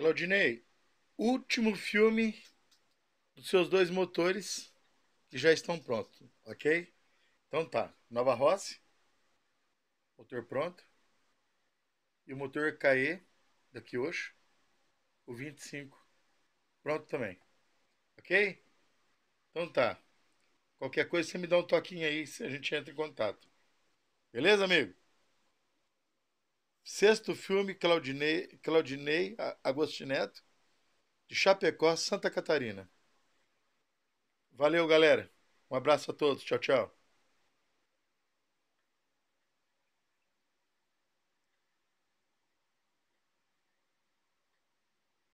Claudinei, último filme dos seus dois motores que já estão prontos, ok? Então tá, Nova Rossi, motor pronto, e o motor KE daqui hoje, o 25 pronto também, ok? Então tá, qualquer coisa você me dá um toquinho aí, a gente entra em contato. Beleza, amigo? Sexto filme, Claudinei, Claudinei Agostineto, de Chapecó, Santa Catarina. Valeu, galera. Um abraço a todos. Tchau, tchau.